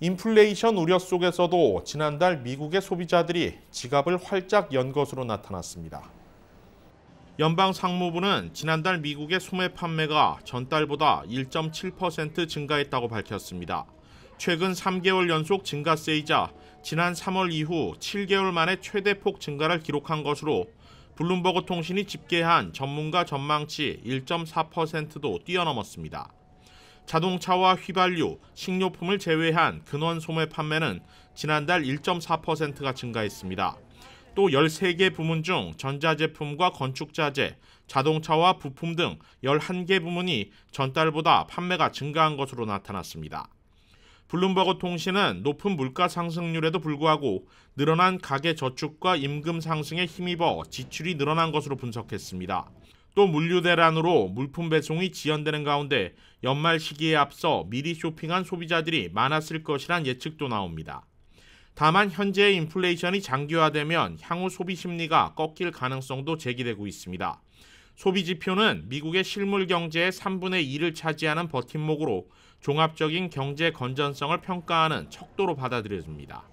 인플레이션 우려 속에서도 지난달 미국의 소비자들이 지갑을 활짝 연 것으로 나타났습니다. 연방 상무부는 지난달 미국의 소매 판매가 전달보다 1.7% 증가했다고 밝혔습니다. 최근 3개월 연속 증가세이자 지난 3월 이후 7개월 만에 최대폭 증가를 기록한 것으로 블룸버그 통신이 집계한 전문가 전망치 1.4%도 뛰어넘었습니다. 자동차와 휘발유, 식료품을 제외한 근원 소매 판매는 지난달 1.4%가 증가했습니다. 또 13개 부문 중 전자제품과 건축자재, 자동차와 부품 등 11개 부문이 전달보다 판매가 증가한 것으로 나타났습니다. 블룸버그 통신은 높은 물가 상승률에도 불구하고 늘어난 가계 저축과 임금 상승에 힘입어 지출이 늘어난 것으로 분석했습니다. 또 물류 대란으로 물품 배송이 지연되는 가운데 연말 시기에 앞서 미리 쇼핑한 소비자들이 많았을 것이란 예측도 나옵니다. 다만 현재의 인플레이션이 장기화되면 향후 소비 심리가 꺾일 가능성도 제기되고 있습니다. 소비 지표는 미국의 실물 경제의 3분의 2를 차지하는 버팀목으로 종합적인 경제 건전성을 평가하는 척도로 받아들여집니다.